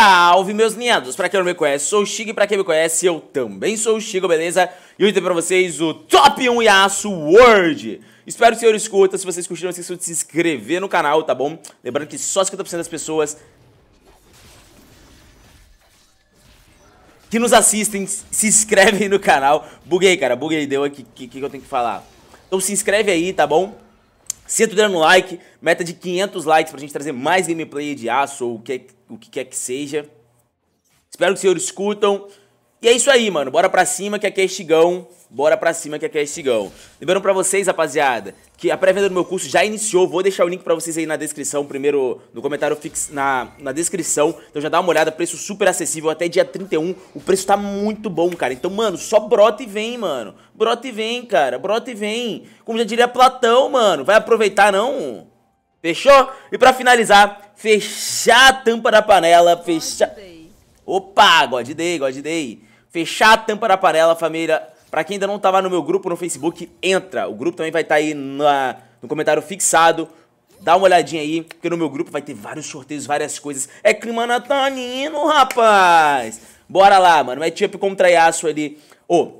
Salve meus ninhados! pra quem não me conhece, sou o Shig, pra quem me conhece, eu também sou o Shigo, beleza? E hoje tem pra vocês o Top 1 Yasuo World Espero que o senhor escuta, se vocês curtiram, não esqueçam de se inscrever no canal, tá bom? Lembrando que só 50% das pessoas que nos assistem se inscrevem no canal Buguei, cara, buguei, deu aqui, o que, que eu tenho que falar? Então se inscreve aí, tá bom? Senta o dedo no like, meta de 500 likes pra gente trazer mais gameplay de aço ou o que, o que quer que seja. Espero que os senhores escutam. E é isso aí, mano. Bora pra cima que aqui é estigão. Bora pra cima que aqui é estigão. Lembrando pra vocês, rapaziada, que a pré-venda do meu curso já iniciou. Vou deixar o link pra vocês aí na descrição, primeiro no comentário fix na, na descrição. Então já dá uma olhada, preço super acessível até dia 31. O preço tá muito bom, cara. Então, mano, só brota e vem, mano. Brota e vem, cara. Brota e vem. Como já diria Platão, mano. Vai aproveitar, não? Fechou? E pra finalizar, fechar a tampa da panela, fechar... Opa, God Day, God Day fechar a tampa da panela, família. Pra quem ainda não tava no meu grupo no Facebook, entra. O grupo também vai estar tá aí na, no comentário fixado. Dá uma olhadinha aí, porque no meu grupo vai ter vários sorteios, várias coisas. É clima natalino, rapaz! Bora lá, mano. Matchup contra Yasuo ali. Ô, oh,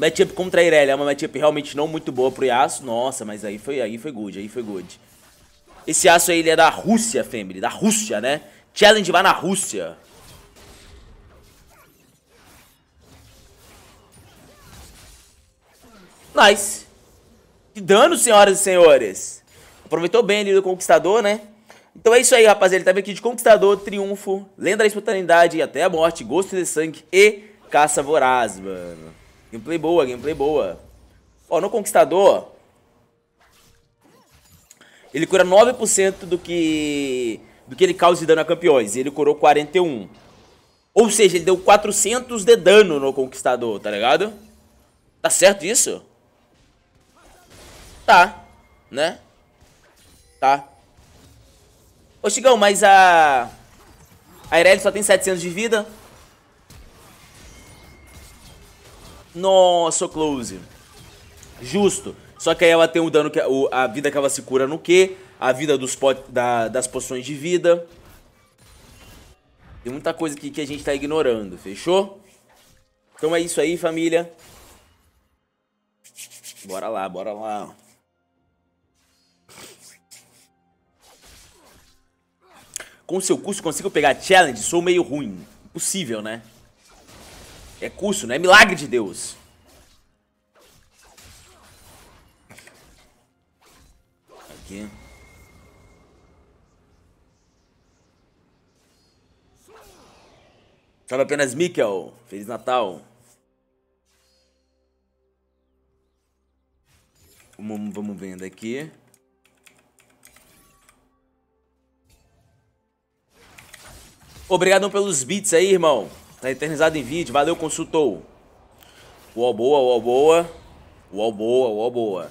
matchup contra Irelia. É uma matchup realmente não muito boa pro Yasuo. Nossa, mas aí foi, aí foi good, aí foi good. Esse Yasuo aí, ele é da Rússia, family. Da Rússia, né? Challenge vai na Rússia. Nice. Que dano, senhoras e senhores. Aproveitou bem ali do Conquistador, né? Então é isso aí, rapaziada. Ele tá aqui de Conquistador, Triunfo, Lenda da Espontaneidade, Até a Morte, Gosto de Sangue e Caça Voraz, mano. Gameplay boa, gameplay boa. Ó, no Conquistador... Ele cura 9% do que... Do que ele causa de dano a campeões. E ele curou 41%. Ou seja, ele deu 400 de dano no Conquistador, tá ligado? Tá certo isso? Tá, né? Tá. Ô, Chigão, mas a... A Irelia só tem 700 de vida. Nossa, close. Justo. Só que aí ela tem o dano que... O, a vida que ela se cura no quê? A vida dos pot, da, das poções de vida. Tem muita coisa aqui que a gente tá ignorando, fechou? Então é isso aí, família. Bora lá, bora lá. Com seu curso consigo pegar challenge? Sou meio ruim. Impossível, né? É curso, né? É milagre de Deus. Aqui. Salve apenas Mikkel. Feliz Natal. Vamos, vamos vendo aqui. Obrigadão pelos beats aí, irmão. Tá eternizado em vídeo. Valeu, consultor. Uau, boa, uau, boa. Uau, boa, uau, boa.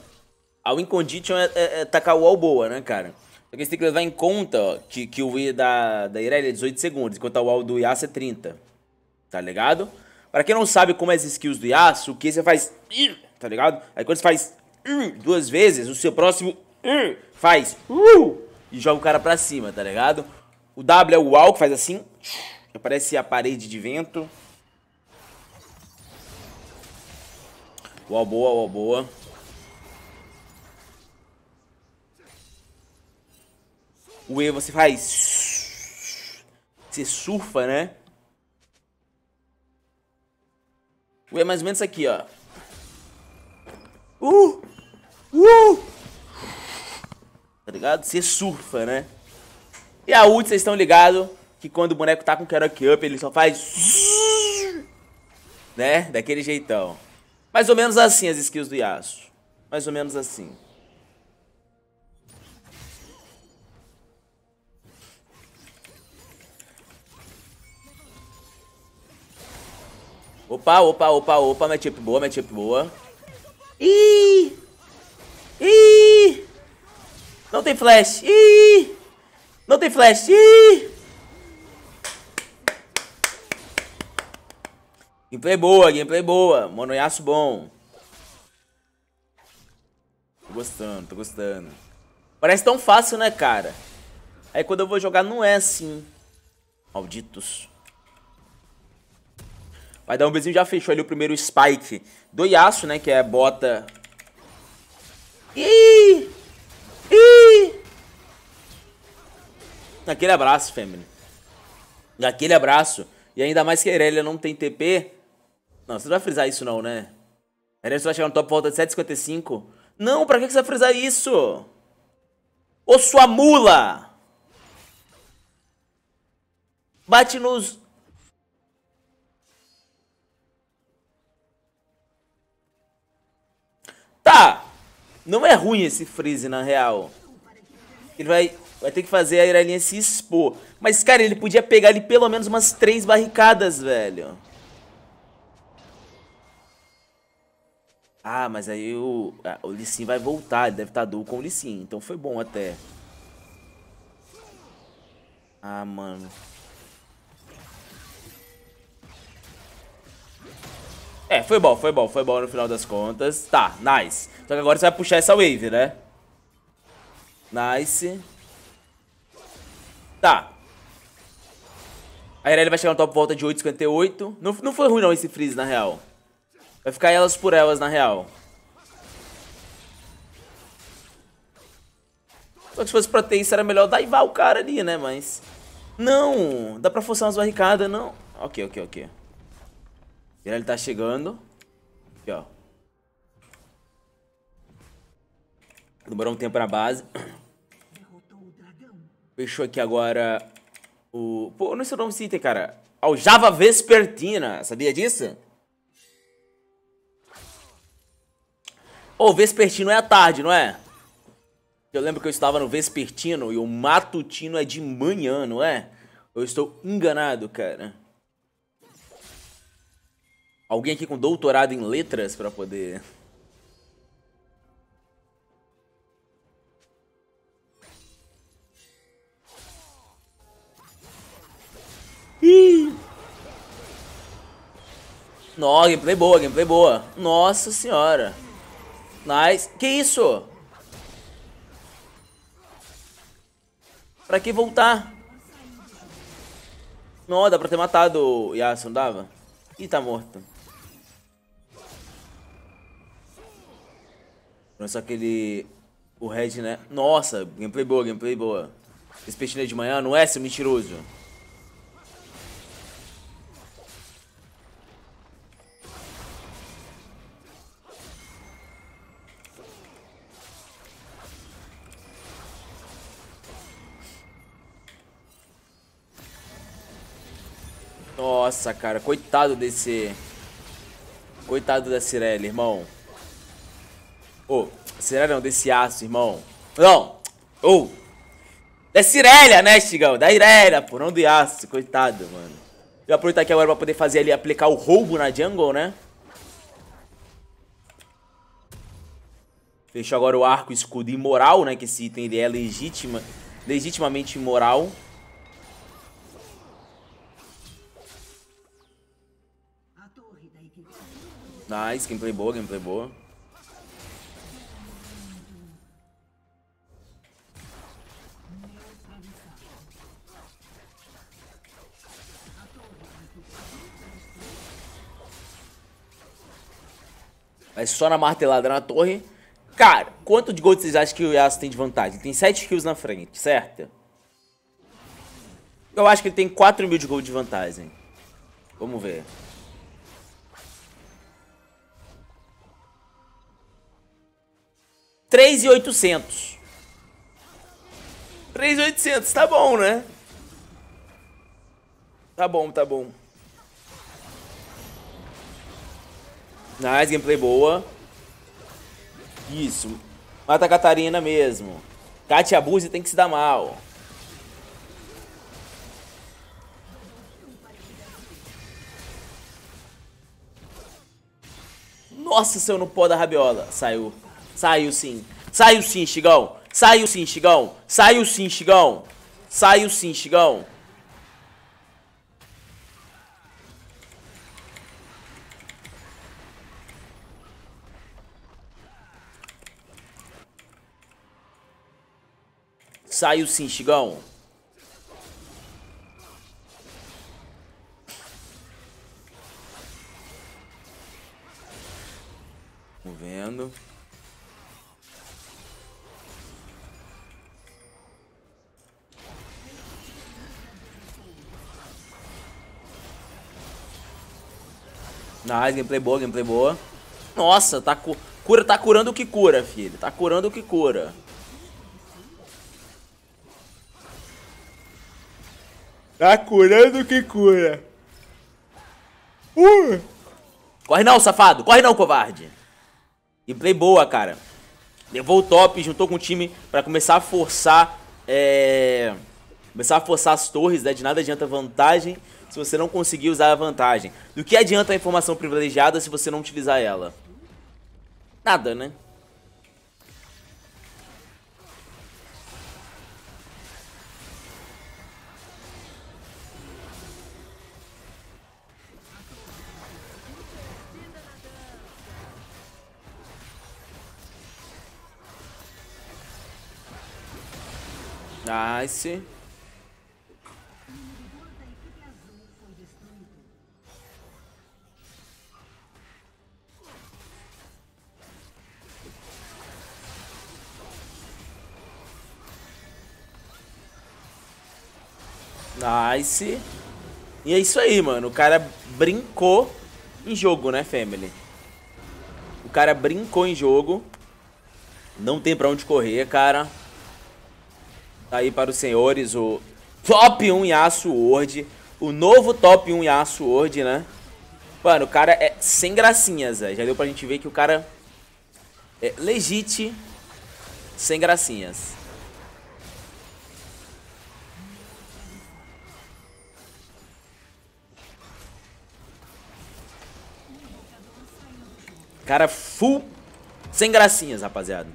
A ah, win condition é, é, é tacar uau, boa, né, cara? Só que você tem que levar em conta ó, que, que o I da, da Irelia é 18 segundos, enquanto o uau do Yasuo é 30. Tá ligado? Pra quem não sabe como é as skills do Yasuo, o que você faz... Tá ligado? Aí quando você faz duas vezes, o seu próximo faz... Uh, e joga o cara pra cima, tá ligado? O W é o UAU, que faz assim. Aparece a parede de vento. Uau, boa, uau, boa. O E você faz... Você surfa, né? O E é mais ou menos aqui, ó. Uh! Uh! Tá ligado? Você surfa, né? E a ult, vocês estão ligados que quando o boneco tá com karaoke Up, ele só faz... Né? Daquele jeitão. Mais ou menos assim as skills do Yasuo. Mais ou menos assim. Opa, opa, opa, opa, matchup boa, matchup boa. Ih! Ih! Não tem flash. Ih! Não tem flash. Ih! Gameplay boa, gameplay boa. Monoiaço bom. Tô gostando, tô gostando. Parece tão fácil, né, cara? Aí quando eu vou jogar não é assim. Malditos. Vai dar um bezinho, já fechou ali o primeiro spike do Yasuo, né, que é bota... Ih! Naquele abraço, Family. Naquele abraço. E ainda mais que a Irelia não tem TP. Não, você não vai frisar isso não, né? A Irelia vai chegar no top volta de 7,55. Não, pra que você vai frisar isso? Ô sua mula! Bate nos... Tá! Não é ruim esse freeze, na real. Ele vai Vai ter que fazer a Irelinha se expor. Mas, cara, ele podia pegar ali pelo menos umas três barricadas, velho. Ah, mas aí o, o Lissin vai voltar. Ele deve estar tá duo com o Lissin. Então foi bom até. Ah, mano. É, foi bom, foi bom, foi bom no final das contas. Tá, nice. Só que agora você vai puxar essa wave, né? Nice. Tá. A Irelia vai chegar no top volta de 8,58. Não, não foi ruim não esse freeze, na real. Vai ficar elas por elas, na real. Só que se fosse pra ter isso, era melhor daivar o cara ali, né? Mas... Não! Dá pra forçar umas barricadas, não. Ok, ok, ok. Ele tá chegando. Aqui, ó. Demorou um tempo na base. Fechou aqui agora o... Pô, não sei o nome desse item, cara. Aljava Vespertina. Sabia disso? Ô, oh, Vespertino é à tarde, não é? Eu lembro que eu estava no Vespertino e o Matutino é de manhã, não é? Eu estou enganado, cara. Alguém aqui com doutorado em letras para poder... Nossa, gameplay boa, gameplay boa. Nossa senhora. Nice. Que isso? Pra que voltar? Não, dá pra ter matado o Yasuo, não dava? Ih, tá morto. É só aquele... O Red, né? Nossa, gameplay boa, gameplay boa. Esse peixe de manhã não é, seu mentiroso. Nossa, cara, coitado desse... Coitado da Cirelli, irmão. Ô, oh, Cirelli não, desse aço, irmão. Não! Ô! Oh. Da Cirelli, né, Chigão? Da Irelia, pô, não do aço, coitado, mano. Eu vou aproveitar aqui agora pra poder fazer ali, aplicar o roubo na jungle, né? Fechou agora o arco escudo imoral, né? Que esse item ele é legítima, legitimamente imoral. Nice, gameplay boa, gameplay boa. Mas só na martelada na torre. Cara, quanto de gold vocês acham que o Yasuo tem de vantagem? Ele tem 7 kills na frente, certo? Eu acho que ele tem 4 mil de gold de vantagem. Vamos ver. 3,800. 3,800, tá bom, né? Tá bom, tá bom. Nice, gameplay boa. Isso. Mata a Catarina mesmo. Katia Buzzi tem que se dar mal. Nossa, seu no pó da rabiola. Saiu. Saiu sim. Saiu sim, Chigão. Saiu sim, Chigão. Saiu sim, Chigão. Saiu sim, Chigão. Saiu sim, Chigão. Vendo. Nice, gameplay boa, gameplay boa. Nossa, tá, cu cura, tá curando o que cura, filho. Tá curando o que cura. Tá curando o que cura. Uh! Corre não, safado. Corre não, covarde. Gameplay boa, cara. Levou o top, juntou com o time pra começar a forçar... É... Começar a forçar as torres, né? De nada adianta vantagem se você não conseguir usar a vantagem. Do que adianta a informação privilegiada se você não utilizar ela? Nada, né? Nice. Nice. E é isso aí, mano. O cara brincou em jogo, né, family? O cara brincou em jogo. Não tem pra onde correr, cara. Tá aí para os senhores o top 1 Yasuo World. O novo top 1 Yasuo World, né? Mano, o cara é sem gracinhas, já deu pra gente ver que o cara é legit sem gracinhas. Cara full sem gracinhas, rapaziada.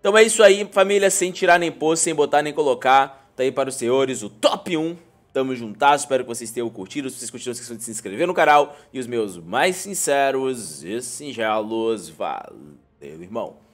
Então é isso aí, família. Sem tirar nem pôr, sem botar nem colocar. Tá aí para os senhores o top 1. Tamo juntas, espero que vocês tenham curtido. Se vocês curtiram, não esqueçam de se inscrever no canal. E os meus mais sinceros e singelos, valeu, irmão.